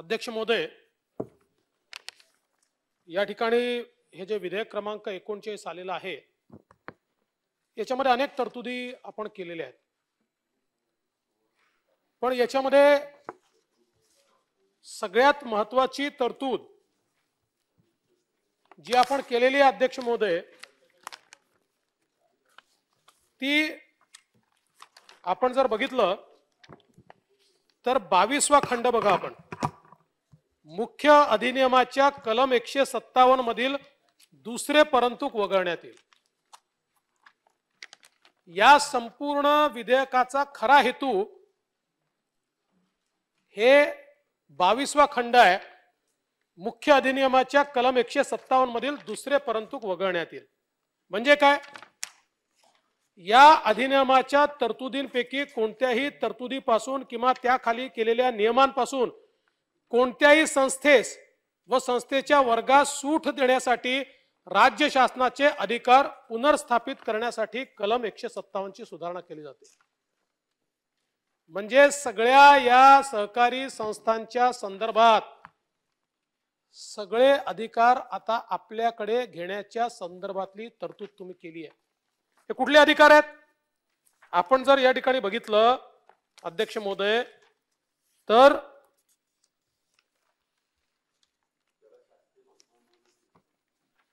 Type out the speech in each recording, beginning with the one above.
अध्यक्ष महोदय या ठिकाणी हे जे विधेयक क्रमांक एकोणचाळीस आलेलं आहे याच्यामध्ये अनेक तरतुदी आपण केलेल्या आहेत पण याच्यामध्ये सगळ्यात महत्वाची तरतूद जी आपण केलेली आहे अध्यक्ष महोदय ती आपण जर बघितलं तर बावीसवा खंड बघा आपण मुख्य अधिनियमाच्या कलम एकशे सत्तावन्न मधील दुसरे परंतुक वगळण्यात येईल या संपूर्ण विधेयकाचा खरा हेतू हे बावीसवा खंड आहे मुख्य अधिनियमाच्या कलम एकशे सत्तावन्न मधील दुसरे परंतुक वगळण्यात येईल म्हणजे काय या अधिनियमाच्या तरतुदींपैकी कोणत्याही तरतुदीपासून किंवा त्याखाली केलेल्या नियमांपासून कोणत्याही संस्थेस व संस्थेच्या वर्गास सूट देण्यासाठी राज्य शासनाचे अधिकार पुनर्स्थापित करण्यासाठी कलम एकशे सत्तावन्नची सुधारणा केली जाते म्हणजे सगळ्या या सहकारी संस्थांच्या संदर्भात सगळे अधिकार आता आपल्याकडे घेण्याच्या संदर्भातली तरतूद तुम्ही केली आहे हे कुठले अधिकार आहेत आपण जर या ठिकाणी बघितलं अध्यक्ष महोदय तर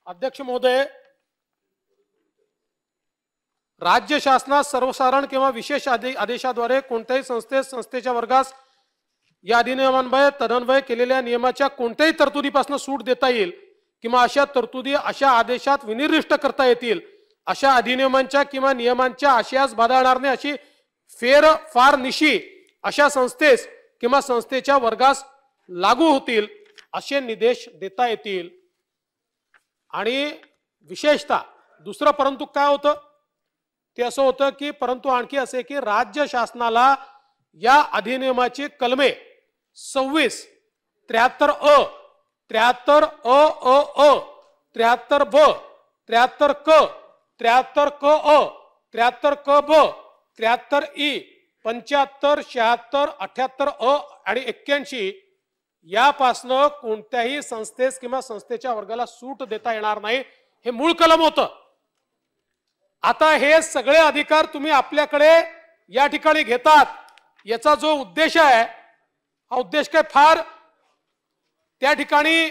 अध्यक्ष महोदय राज्य शासनात सर्वसाधारण किंवा विशेष आदेशाद्वारे कोणत्याही संस्थेत संस्थेच्या वर्गास या अधिनियमान्वये तदन्वय केलेल्या नियमाच्या कोणत्याही तरतुदीपासून सूट देता येईल किंवा अशा तरतुदी अशा आदेशात विनिर्दिष्ट करता येतील अशा अधिनियमांच्या किंवा नियमांच्या आशयास बाधा नाही अशी फेर फार निशी अशा संस्थेस किंवा संस्थेच्या वर्गास लागू होतील असे निदेश देता येतील आणि विशेषतः दुसरं परंतु काय होतं ते असं होतं की परंतु आणखी असे की राज्य शासनाला या अधिनियमाची कलमे सव्वीस त्र्याहत्तर अ त्र्याहत्तर अ अ अ त्र्याहत्तर ब त्र्याहत्तर क त्र्याहत्तर क अ त्र्याहत्तर क ब त्र्याहत्तर ई पंच्याहत्तर शहात्तर अठ्याहत्तर अ आणि एक्क्याऐंशी यापासनं कोणत्याही संस्थेस किंवा संस्थेच्या वर्गाला सूट देता येणार नाही हे मूळ कलम होत आता हे सगळे अधिकार तुम्ही आपल्याकडे या ठिकाणी घेतात याचा जो उद्देश आहे हा उद्देश काय फार त्या ठिकाणी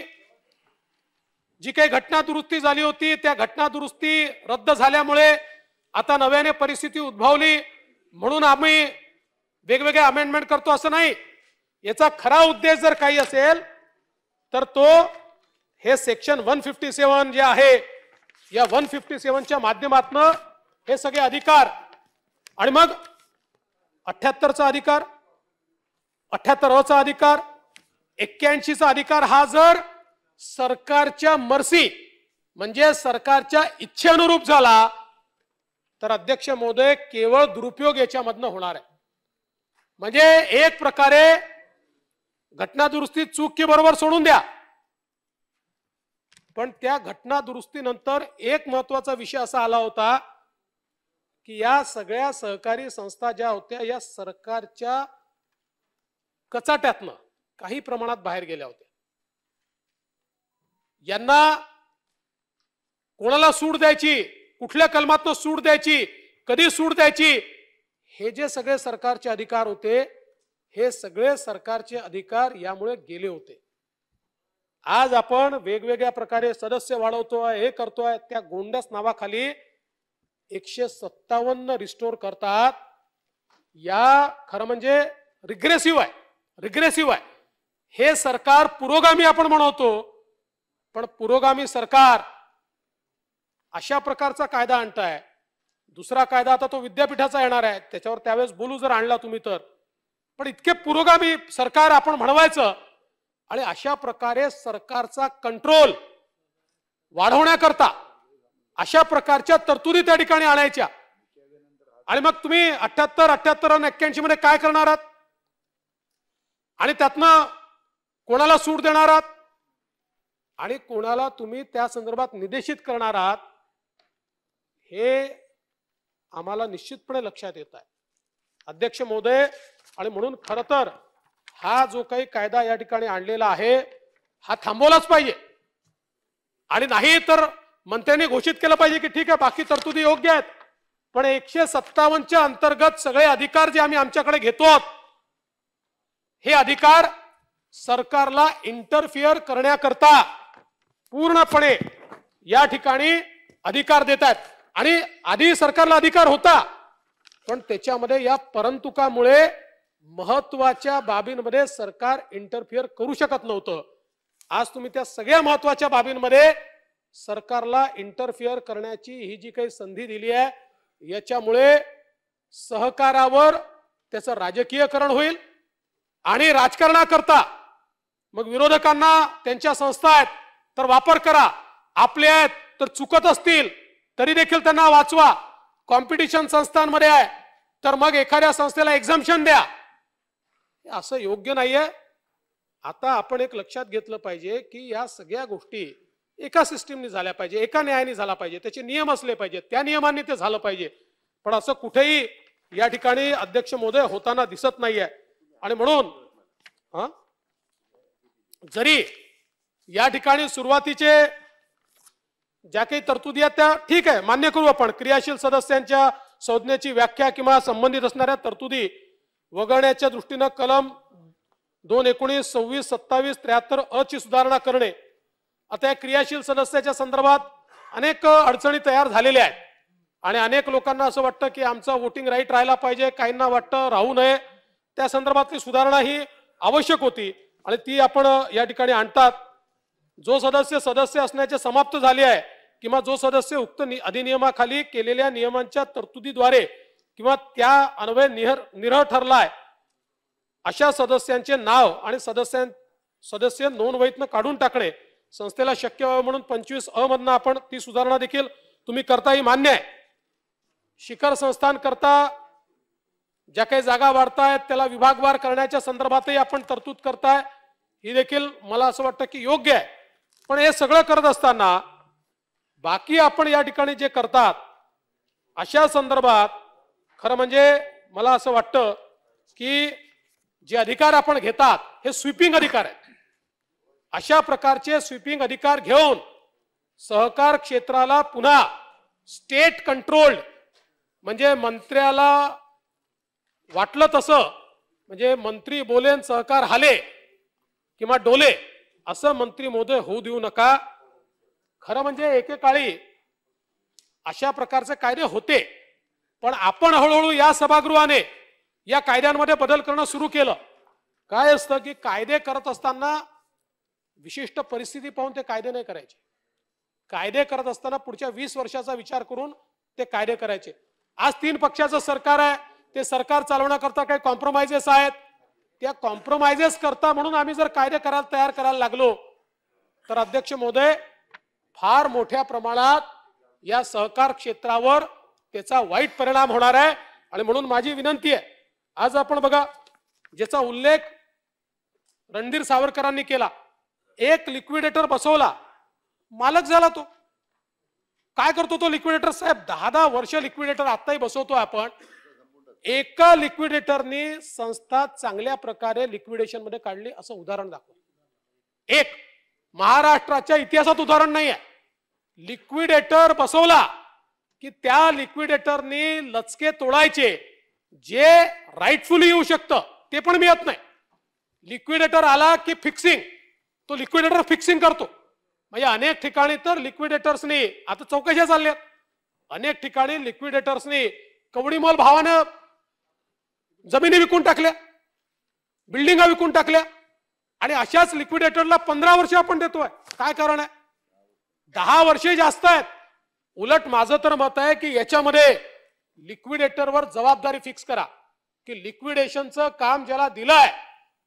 जी काही घटना दुरुस्ती झाली होती त्या घटना दुरुस्ती रद्द झाल्यामुळे आता नव्याने परिस्थिती उद्भवली म्हणून आम्ही वेगवेगळे अमेंडमेंट करतो असं नाही याचा खरा उद्देश जर काही असेल तर तो हे section one fifty seven J आहे या वन फिफ्टी सेवनच्या माध्यमातून हे सगळे अधिकार आणि मग अठ्याहत्तरचा अधिकार अठ्याहत्तर अधिकार एक्क्याऐंशीचा अधिकार हा जर सरकारच्या मर्सी म्हणजे सरकारच्या अनुरूप झाला तर अध्यक्ष महोदय केवळ दुरुपयोग याच्यामधनं होणार आहे म्हणजे एक प्रकारे घटना दुरुस्ती चूक की बरोबर सोडून द्या पण त्या घटना दुरुस्तीनंतर एक महत्वाचा विषय असा आला होता की या सगळ्या सहकारी संस्था ज्या होत्या या सरकारच्या कचाट्यातनं काही प्रमाणात बाहेर गेल्या होत्या यांना कोणाला सूट द्यायची कुठल्या कलमातनं सूट द्यायची कधी सूट द्यायची हे जे सगळे सरकारचे अधिकार होते हे सगळे सरकारचे अधिकार यामुळे गेले होते आज आपण वेगवेगळ्या प्रकारे सदस्य वाढवतोय हे करतोय त्या गोंडस नावाखाली एकशे सत्तावन्न रिस्टोर करतात या खरं म्हणजे रिग्रेसिव्ह आहे रिग्रेसिव्ह आहे हे सरकार पुरोगामी आपण म्हणवतो पण पुरोगामी सरकार अशा प्रकारचा कायदा आणताय दुसरा कायदा आता तो विद्यापीठाचा येणार आहे त्याच्यावर त्यावेळेस बोलू जर आणला तुम्ही तर पण इतके पुरोगामी सरकार आपण म्हणवायचं आणि अशा प्रकारे सरकारचा कंट्रोल वाढवण्याकरता अशा प्रकारच्या तरतुदी त्या ठिकाणी आणायच्या आणि मग तुम्ही अठ्याहत्तर अठ्याहत्तर आणि एक्क्याऐंशी मध्ये काय करणार आहात आणि त्यातनं कोणाला सूट देणार आहात आणि कोणाला तुम्ही त्या संदर्भात निदेशित करणार आहात हे आम्हाला निश्चितपणे लक्षात येत आहे अध्यक्ष महोदय आणि म्हणून खर तर हा जो काही कायदा या ठिकाणी आणलेला आहे हा थांबवलाच पाहिजे आणि नाही तर मंत्र्यांनी घोषित केलं पाहिजे की ठीक आहे बाकी तरतुदी योग्य आहेत पण एकशे सत्तावन्नच्या अंतर्गत सगळे अधिकार जे आम्ही आमच्याकडे घेतो हे अधिकार सरकारला इंटरफिअर करण्याकरता पूर्णपणे या ठिकाणी अधिकार देत आहेत आणि आधी सरकारला अधिकार होता पण त्याच्यामध्ये या परंतुकामुळे महत्वाच्या बाबींमध्ये सरकार इंटरफिअर करू शकत नव्हतं आज तुम्ही त्या सगळ्या महत्वाच्या बाबींमध्ये सरकारला इंटरफिअर करण्याची ही जी काही संधी दिली आहे याच्यामुळे सहकारावर त्याचं राजकीयकरण होईल आणि राजकारणाकरता मग विरोधकांना त्यांच्या संस्था आहेत तर वापर करा आपले आहेत तर चुकत असतील तरी देखील त्यांना वाचवा कॉम्पिटिशन संस्थांमध्ये आहे तर मग एखाद्या संस्थेला एक्झाम्शन द्या असं योग्य नाहीये आता आपण एक लक्षात घेतलं पाहिजे की या सगळ्या गोष्टी एका सिस्टीमनी झाल्या पाहिजे एका न्यायाने झाला पाहिजे त्याचे नियम असले पाहिजेत त्या नियमांनी ते झालं पाहिजे पण असं कुठेही या ठिकाणी अध्यक्ष मोदय होताना दिसत नाहीये आणि म्हणून जरी या ठिकाणी सुरुवातीचे ज्या काही तरतुदी आहेत त्या ठीक आहे मान्य करू आपण क्रियाशील सदस्यांच्या संज्ञेची व्याख्या किंवा संबंधित असणाऱ्या तरतुदी वगळण्याच्या दृष्टीनं कलम दोन एकोणीस सव्वीस सत्तावीस त्र्याहत्तर अ ची सुधारणा करणे आता या क्रियाशील सदस्याच्या संदर्भात अनेक अडचणी तयार झालेल्या आहेत आणि अनेक लोकांना असं वाटतं की आमचं वोटिंग राईट राहायला पाहिजे काहींना वाटतं राहू नये त्या संदर्भातली सुधारणा ही आवश्यक होती आणि ती आपण या ठिकाणी आणतात जो सदस्य सदस्य असण्याचे समाप्त झाले आहे किंवा जो सदस्य उक्त अधिनियमाखाली केलेल्या नियमांच्या तरतुदीद्वारे किंवा त्या अन्वय निहर निरह ठरलाय अशा सदस्यांचे नाव आणि सदस्य सदस्य नोंदवहीतनं काढून टाकणे संस्थेला शक्य व्हावं म्हणून पंचवीस अ मधनं आपण ती सुधारणा देखील तुम्ही करता ही मान्य आहे शिखर संस्थान करता ज्या काही जागा वाढतायत त्याला विभागवार करण्याच्या संदर्भातही आपण तरतूद करताय ही देखील मला असं वाटतं की योग्य आहे पण हे सगळं करत असताना बाकी आपण या ठिकाणी जे करतात अशा संदर्भात खरं म्हणजे मला असं वाटतं की जे अधिकार आपण घेतात हे स्वीपिंग अधिकार आहेत अशा प्रकारचे स्वीपिंग अधिकार घेऊन सहकार क्षेत्राला पुन्हा स्टेट कंट्रोल्ड म्हणजे मंत्र्याला वाटलं तसं म्हणजे मंत्री बोलेन सहकार हाले किंवा डोले असं मंत्री मोदय होऊ देऊ नका खरं म्हणजे एकेकाळी अशा प्रकारचे कायदे होते पण आपण हळूहळू या सभागृहाने या कायद्यांमध्ये बदल करणं सुरू केलं काय असतं की कायदे करत असताना विशिष्ट परिस्थिती पाहून ते कायदे नाही करायचे कायदे करत असताना पुढच्या वीस वर्षाचा विचार करून ते कायदे करायचे आज तीन पक्षाचं सरकार आहे ते सरकार चालवण्याकरता काही कॉम्प्रोमाइजेस आहेत त्या कॉम्प्रोमायझेस करता म्हणून आम्ही जर कायदे करायला तयार करायला लागलो तर अध्यक्ष महोदय फार मोठ्या प्रमाणात या सहकार क्षेत्रावर त्याचा वाईट परिणाम होणार आहे आणि म्हणून माझी विनंती आहे आज आपण बघा ज्याचा उल्लेख रणधीर सावरकरांनी केला एक लिक्विडेटर बसवला मालक झाला तो काय करतो तो लिक्विडेटर साहेब दहा दहा वर्ष लिक्विडेटर आत्ताही बसवतो आपण एका लिक्विडेटरने संस्था चांगल्या प्रकारे लिक्विडेशन मध्ये काढली असं उदाहरण दाखव एक महाराष्ट्राच्या इतिहासात उदाहरण नाही आहे लिक्विडेटर बसवला की त्या लिक्विडेटरने लचके तोडायचे जे राईटफुली येऊ शकतं ते पण मिळत नाही लिक्विडेटर आला की फिक्सिंग तो लिक्विडेटर फिक्सिंग करतो म्हणजे अनेक ठिकाणी तर लिक्विडेटर्सनी आता चौकशा चालल्यात अनेक ठिकाणी लिक्विडेटर्सनी कवडीमोल भावानं जमिनी विकून टाकल्या बिल्डिंगा विकून टाकल्या आणि अशाच लिक्विडेटरला पंधरा वर्ष आपण देतोय काय कारण आहे दहा वर्षे जास्त आहेत उलट माझं तर मत आहे की याच्यामध्ये लिक्विडेटरवर जबाबदारी फिक्स करा की लिक्विडेशनचं काम ज्याला दिलंय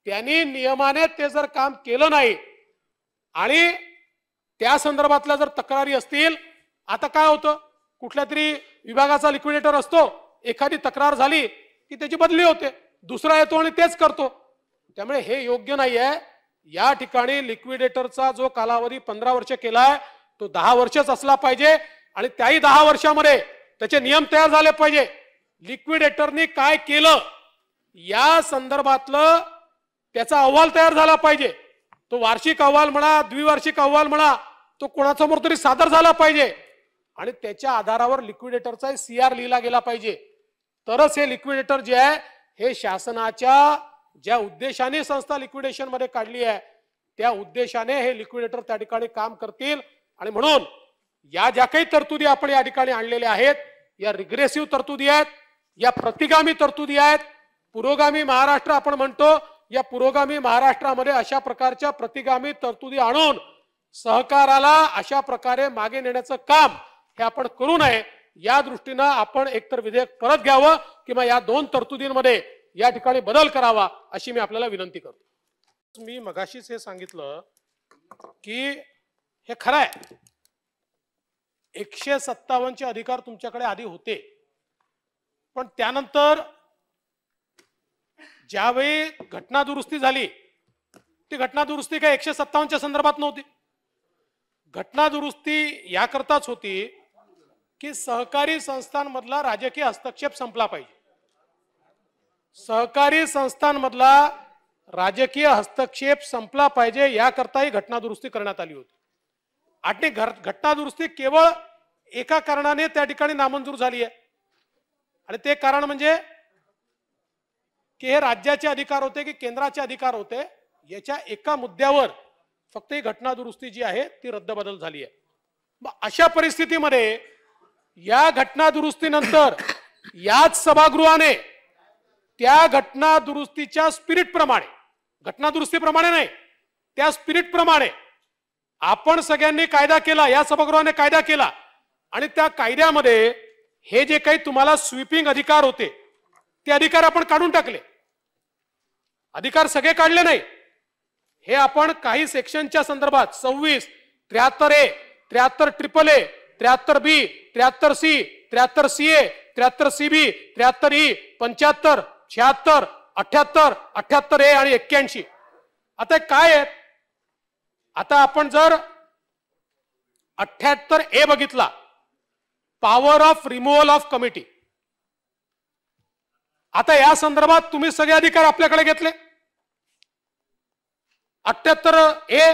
त्यांनी नियमाने ते जर काम केलं नाही आणि त्या संदर्भातल्या जर तक्रारी असतील आता काय होतं कुठल्या तरी विभागाचा लिक्विडेटर असतो एखादी तक्रार झाली की त्याची बदली होते दुसरा येतो आणि तेच करतो त्यामुळे हे योग्य नाही आहे या ठिकाणी लिक्विडेटरचा जो कालावधी पंधरा वर्ष केलाय तो दहा वर्षच असला पाहिजे आणि त्याही दहा वर्षामध्ये त्याचे नियम तयार झाले पाहिजे लिक्विडेटरनी काय केलं या संदर्भातलं त्याचा अहवाल तयार झाला पाहिजे तो वार्षिक अहवाल म्हणा द्विवार्षिक अहवाल म्हणा तो कोणासमोर तरी सादर झाला पाहिजे आणि त्याच्या आधारावर लिक्विडेटरचा सी आर लिहिला गेला पाहिजे तरच हे लिक्विडेटर जे आहे हे शासनाच्या ज्या उद्देशाने संस्था लिक्विडेशन मध्ये काढली आहे त्या उद्देशाने हे लिक्विडेटर त्या ठिकाणी काम करतील आणि म्हणून या ज्या काही तरतुदी आपण या ठिकाणी आणलेल्या आहेत या रिग्रेसिव्ह तरतुदी आहेत या प्रतिगामी तरतुदी आहेत पुरोगामी महाराष्ट्र आपण म्हणतो या पुरोगामी महाराष्ट्रामध्ये अशा प्रकारच्या प्रतिगामी तरतुदी आणून सहकाराला अशा प्रकारे मागे नेण्याचं काम हे आपण करू नये या दृष्टीनं आपण एकतर विधेयक परत घ्यावं किंवा या दोन तरतुदींमध्ये या ठिकाणी बदल करावा अशी मी आपल्याला विनंती करतो मी मगाशीच हे सांगितलं की हे खरं आहे एकशे चे अधिकार तुमच्याकडे आधी होते पण त्यानंतर ज्यावेळी घटना दुरुस्ती झाली ती घटना दुरुस्ती काय एकशे सत्तावन्नच्या संदर्भात नव्हती घटना दुरुस्ती याकरताच होती की सहकारी संस्थांमधला राजकीय हस्तक्षेप संपला पाहिजे सहकारी संस्थांमधला राजकीय हस्तक्षेप संपला पाहिजे याकरता ही घटना दुरुस्ती करण्यात आली होती आणि घटनादुरुस्ती केवळ एका कारणाने त्या ठिकाणी नामंजूर झाली आहे आणि ते कारण म्हणजे की हे राज्याचे अधिकार होते की केंद्राचे अधिकार होते याच्या एका मुद्द्यावर फक्त ही घटना दुरुस्ती जी आहे ती रद्दबदल झाली आहे मग अशा परिस्थितीमध्ये या घटना दुरुस्तीनंतर याच सभागृहाने त्या घटना दुरुस्तीच्या स्पिरिटप्रमाणे घटना दुरुस्तीप्रमाणे नाही त्या स्पिरिटप्रमाणे आपण सगळ्यांनी कायदा केला या सभागृहाने कायदा केला आणि त्या कायद्यामध्ये हे जे काही तुम्हाला स्वीपिंग अधिकार होते ते अधिकार आपण काढून टाकले अधिकार सगळे काढले नाही हे आपण काही सेक्शनच्या संदर्भात सव्वीस त्र्याहत्तर ए त्र्याहत्तर ट्रिपल ए त्र्याहत्तर बी त्र्याहत्तर सी त्र्याहत्तर सी ए त्र्याहत्तर सी बी त्र्याहत्तर ई e, पंच्याहत्तर शहात्तर अठ्याहत्तर अठ्याहत्तर ए आणि एक्क्याऐंशी आता काय आहेत आता आपण जर अठ्याहत्तर ए बघितला power of removal of committee आता या संदर्भात तुम्ही सगळे अधिकार आपल्याकडे घेतले अठ्याहत्तर ए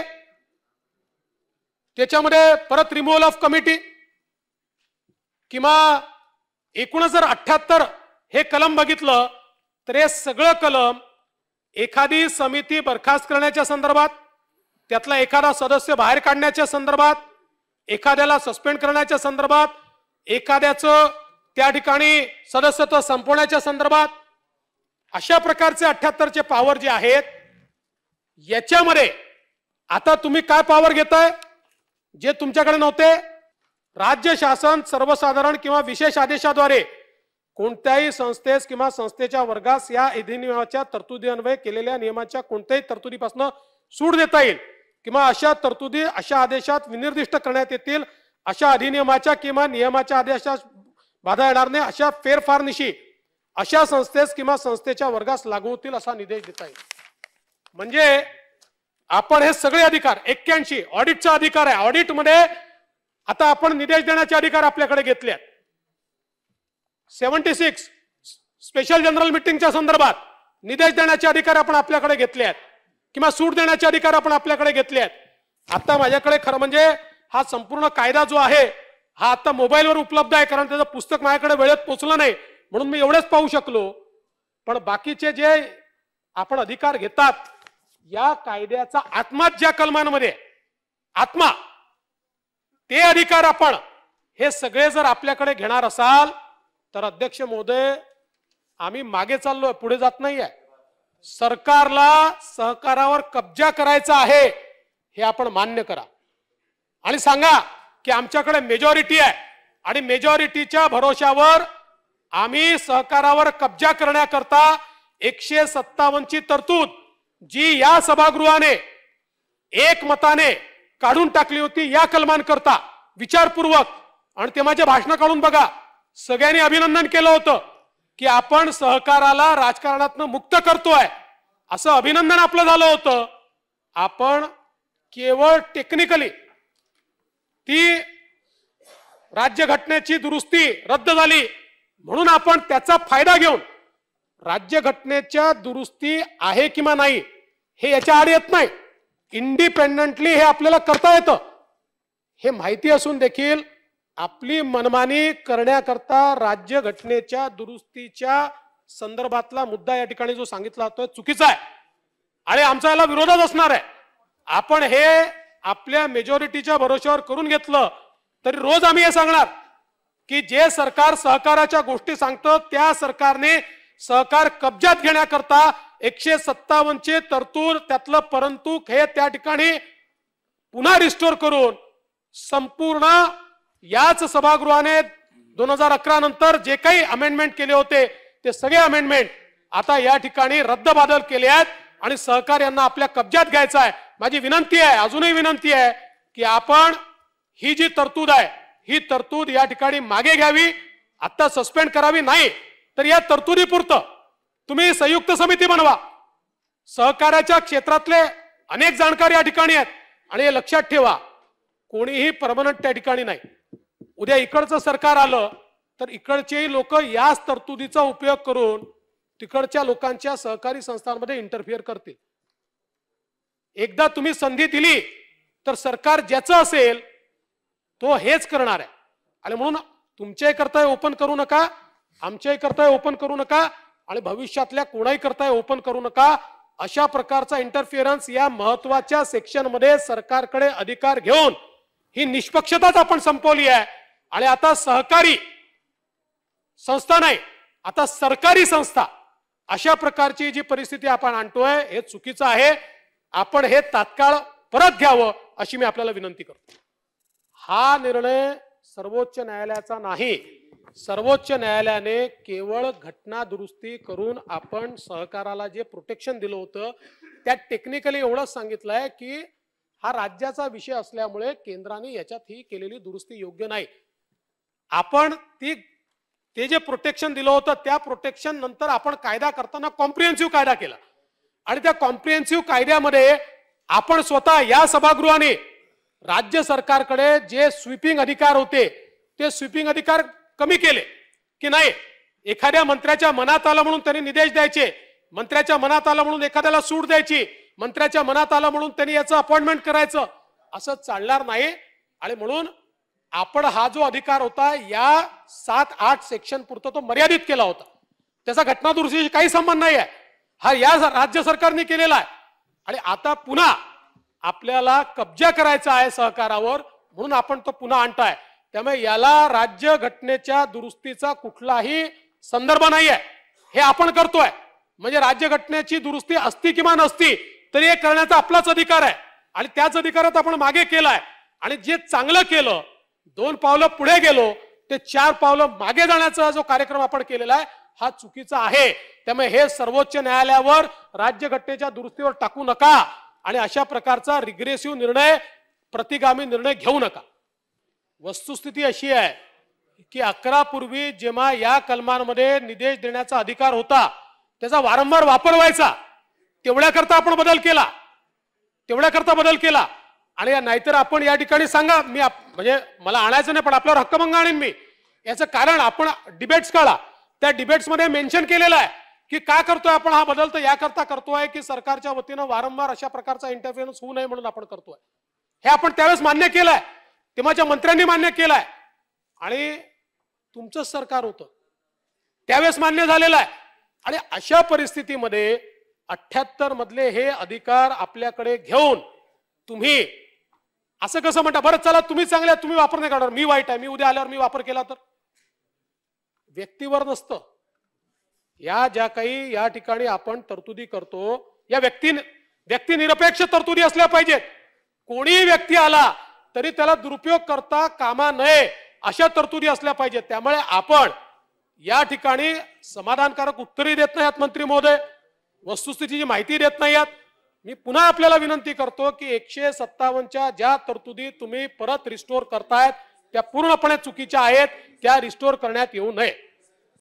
त्याच्यामध्ये परत रिमूव्हल ऑफ कमिटी किंवा एकूणच जर अठ्याहत्तर हे कलम बघितलं तर हे सगळं कलम एखादी समिती बरखास्त करण्याच्या संदर्भात त्यातला एखादा सदस्य बाहेर काढण्याच्या संदर्भात एखाद्याला सस्पेंड करण्याच्या संदर्भात एखाद्याचं त्या ठिकाणी सदस्यत्व संपवण्याच्या संदर्भात अशा प्रकारचे अठ्याहत्तरचे पॉवर जे आहेत याच्यामध्ये आता तुम्ही काय पॉवर घेताय जे तुमच्याकडे नव्हते राज्य शासन सर्वसाधारण किंवा विशेष आदेशाद्वारे कोणत्याही संस्थेस किंवा संस्थेच्या वर्गास या अधिनियमाच्या तरतुदीन्वये केलेल्या नियमाच्या कोणत्याही तरतुदीपासून सूट देता येईल किंवा अशा तरतुदी अशा आदेशात विनिर्दिष्ट करण्यात येतील अशा अधिनियमाच्या किंवा नियमाच्या आदेशास बाधा येणार नाही अशा फेरफारनिशी अशा संस्थेस किंवा संस्थेच्या वर्गास लागू होतील असा निदेश देता येईल म्हणजे आपण हे सगळे अधिकार एक्क्याऐंशी ऑडिटचा अधिकार आहे ऑडिट मध्ये आता आपण निदेश देण्याचे अधिकार आपल्याकडे घेतले आहेत सेव्हन्टी सिक्स स्पेशल जनरल मिटिंगच्या संदर्भात निदेश देण्याचे अधिकार आपण आपल्याकडे घेतले आहेत किंवा सूट देण्याचे अधिकार आपण आपल्याकडे घेतले आहेत आता माझ्याकडे खरं म्हणजे हा संपूर्ण कायदा जो आहे हा आता मोबाईलवर उपलब्ध आहे कारण त्याचं पुस्तक माझ्याकडे वेळेत पोचलं नाही म्हणून मी एवढेच पाहू शकलो पण बाकीचे जे आपण अधिकार घेतात या कायद्याचा आत्माच ज्या कलमांमध्ये आत्मा ते अधिकार आपण हे सगळे जर आपल्याकडे घेणार असाल तर अध्यक्ष महोदय आम्ही मागे चाललोय पुढे जात नाहीये सरकारला सहकारावर कब्जा करायचा आहे हे आपण मान्य करा आणि सांगा की आमच्याकडे मेजॉरिटी आहे आणि मेजॉरिटीच्या भरोशावर आम्ही सहकारावर कब्जा करण्याकरता एकशे सत्तावनची तरतूद जी या सभागृहाने एक मताने काढून टाकली होती या कलमांकरता विचारपूर्वक आणि ते माझे भाषण काढून बघा सगळ्यांनी अभिनंदन केलं होतं की आपण सहकाराला राजकारणातनं मुक्त करतोय असं अभिनंदन आपलं झालं होतं आपण केवळ टेक्निकली ती राज्यघटनेची दुरुस्ती रद्द झाली म्हणून आपण त्याचा फायदा घेऊन राज्यघटनेच्या दुरुस्ती आहे किंवा नाही हे याच्या आड येत नाही इंडिपेंडंटली हे आपल्याला करता येतं हे माहिती असून देखील आपली मनमानी करण्याकरता राज्य घटनेच्या दुरुस्तीच्या संदर्भातला मुद्दा या ठिकाणी जो सांगितला तो चुकीचा आहे आणि आमचा याला विरोधच असणार आहे आपण हे आपल्या मेजॉरिटीच्या भरोश्यावर करून घेतलं तरी रोज आम्ही हे सांगणार की जे सरकार सहकाराच्या गोष्टी सांगतं त्या सरकारने सहकार कब्जात घेण्याकरता एकशे सत्तावन्नची तरतूद त्यातलं परंतु हे त्या ठिकाणी पुन्हा रिस्टोर करून संपूर्ण याच सभागृहाने दोन हजार अकरा नंतर जे काही अमेंडमेंट केले होते ते सगळे अमेंडमेंट आता या ठिकाणी रद्द बादल केले आहेत आणि यांना आपल्या कब्ज्यात घ्यायचा आहे माझी विनंती आहे अजूनही विनंती आहे की आपण ही जी तरतूद आहे ही तरतूद या ठिकाणी मागे घ्यावी आत्ता सस्पेंड करावी नाही तर या तरतुदी पुरतं तुम्ही संयुक्त समिती बनवा सहकार्याच्या क्षेत्रातले अनेक जाणकार या ठिकाणी आहेत आणि हे लक्षात ठेवा कोणीही परमनंट त्या ठिकाणी नाही उद्या इकडचं सरकार आलं तर इकडचेही लोक याच तरतुदीचा उपयोग करून तिकडच्या लोकांच्या सहकारी संस्थांमध्ये इंटरफिअर करतील एकदा तुम्ही संधी दिली तर सरकार ज्याचं असेल तो हेच करणार आहे आणि म्हणून तुमच्याही करताय ओपन करू नका आमच्याही करताय ओपन करू नका आणि भविष्यातल्या कोणाही करताय ओपन करू नका अशा प्रकारचा इंटरफिअरन्स या महत्वाच्या सेक्शनमध्ये सरकारकडे अधिकार घेऊन ही निष्पक्षताच आपण संपवली आहे आणि आता सहकारी संस्था नाही आता सरकारी संस्था अशा प्रकारची जी परिस्थिती आपण आणतोय हे चुकीचं आहे आपण हे तात्काळ परत घ्यावं अशी मी आपल्याला विनंती करतो हा निर्णय सर्वोच्च न्यायालयाचा नाही सर्वोच्च न्यायालयाने केवळ घटना दुरुस्ती करून आपण सहकाराला जे प्रोटेक्शन दिलं होतं त्या टेक्निकली एवढंच सांगितलंय की हा राज्याचा विषय असल्यामुळे केंद्राने याच्यात ही केलेली दुरुस्ती योग्य नाही आपण ती ते जे प्रोटेक्शन दिलं होतं त्या प्रोटेक्शन नंतर आपण कायदा करताना कॉम्प्रिहेन्सिव्ह कायदा केला आणि त्या कॉम्प्रिहेन्सिव्ह कायद्यामध्ये आपण स्वतः या सभागृहाने राज्य सरकारकडे जे स्वीपिंग अधिकार होते ते स्वीपिंग अधिकार कमी केले की नाही एखाद्या मंत्र्याच्या मनात आलं म्हणून त्यांनी निदेश द्यायचे मंत्र्याच्या मनात आलं म्हणून एखाद्याला सूट द्यायची मंत्र्याच्या मनात आलं म्हणून त्यांनी याचं अपॉइंटमेंट करायचं असं चालणार नाही आणि म्हणून आपण हा जो अधिकार होता या सात आठ सेक्शन पुरता तो मर्यादित केला होता त्याचा घटना दुरुस्तीशी काही संबंध नाही आहे हा या राज्य सरकारने केलेला आहे आणि आता पुन्हा आपल्याला कब्जा करायचा आहे सहकारावर म्हणून आपण तो पुन्हा आणताय त्यामुळे याला राज्य घटनेच्या दुरुस्तीचा कुठलाही संदर्भ नाही आहे हे आपण करतोय म्हणजे राज्य घटनेची दुरुस्ती असती किंवा नसती तरी हे करण्याचा आपलाच अधिकार आहे आणि त्याच अधिकारात आपण मागे केलाय आणि जे चांगलं केलं दोन पावलं पुढे गेलो ते चार पावलं मागे जाण्याचा जो कार्यक्रम आपण केलेला आहे हा चुकीचा आहे त्यामुळे हे सर्वोच्च न्यायालयावर राज्यघटनेच्या दुरुस्तीवर टाकू नका आणि अशा प्रकारचा रिग्रेसिव्ह निर्णय प्रतिगामी निर्णय घेऊ नका वस्तुस्थिती अशी आहे की अकरा पूर्वी जेव्हा या कलमांमध्ये निदेश देण्याचा अधिकार होता त्याचा वारंवार वापर व्हायचा तेवढ्याकरता आपण बदल केला तेवढ्याकरता बदल केला आणि नाहीतर आपण या ठिकाणी सांगा मी म्हणजे मला आणायचं नाही पण आपल्यावर हक्कभंग आणीन मी याचं कारण आपण डिबेट्स काढा त्या डिबेट्समध्ये मेन्शन केलेलं आहे की का करतोय आपण हा बदल तर याकरता करतोय की सरकारच्या वतीनं वारंवार अशा प्रकारचा इंटरफिअरन्स होऊ नये म्हणून आपण करतोय हे आपण त्यावेळेस मान्य केलंय तेव्हाच्या मंत्र्यांनी मान्य केलंय आणि तुमचं सरकार होतं त्यावेळेस मान्य झालेलं आहे आणि अशा परिस्थितीमध्ये अठ्ठ्याहत्तर मधले हे अधिकार आपल्याकडे घेऊन तुम्ही असं कसं म्हणता बरं चला तुम्ही चांगल्या तुम्ही वापर नाही करणार मी वाईट आहे मी उद्या आल्यावर मी वापर केला तर व्यक्तीवर नसतं या ज्या काही या ठिकाणी आपण तरतुदी करतो या व्यक्ती व्यक्तिनिरपेक्ष तरतुदी असल्या पाहिजेत कोणीही व्यक्ती आला तरी त्याला दुरुपयोग करता कामा नये अशा तरतुदी असल्या पाहिजेत त्यामुळे आपण या ठिकाणी समाधानकारक उत्तरही देत नाही मंत्री महोदय वस्तुस्थितीची माहिती देत नाही आहात मी पुन्हा आपल्याला विनंती करतो की एकशे सत्तावन्नच्या ज्या तरतुदी तुम्ही परत रिस्टोर करतायत त्या पूर्णपणे चुकीच्या आहेत त्या रिस्टोर करण्यात येऊ नये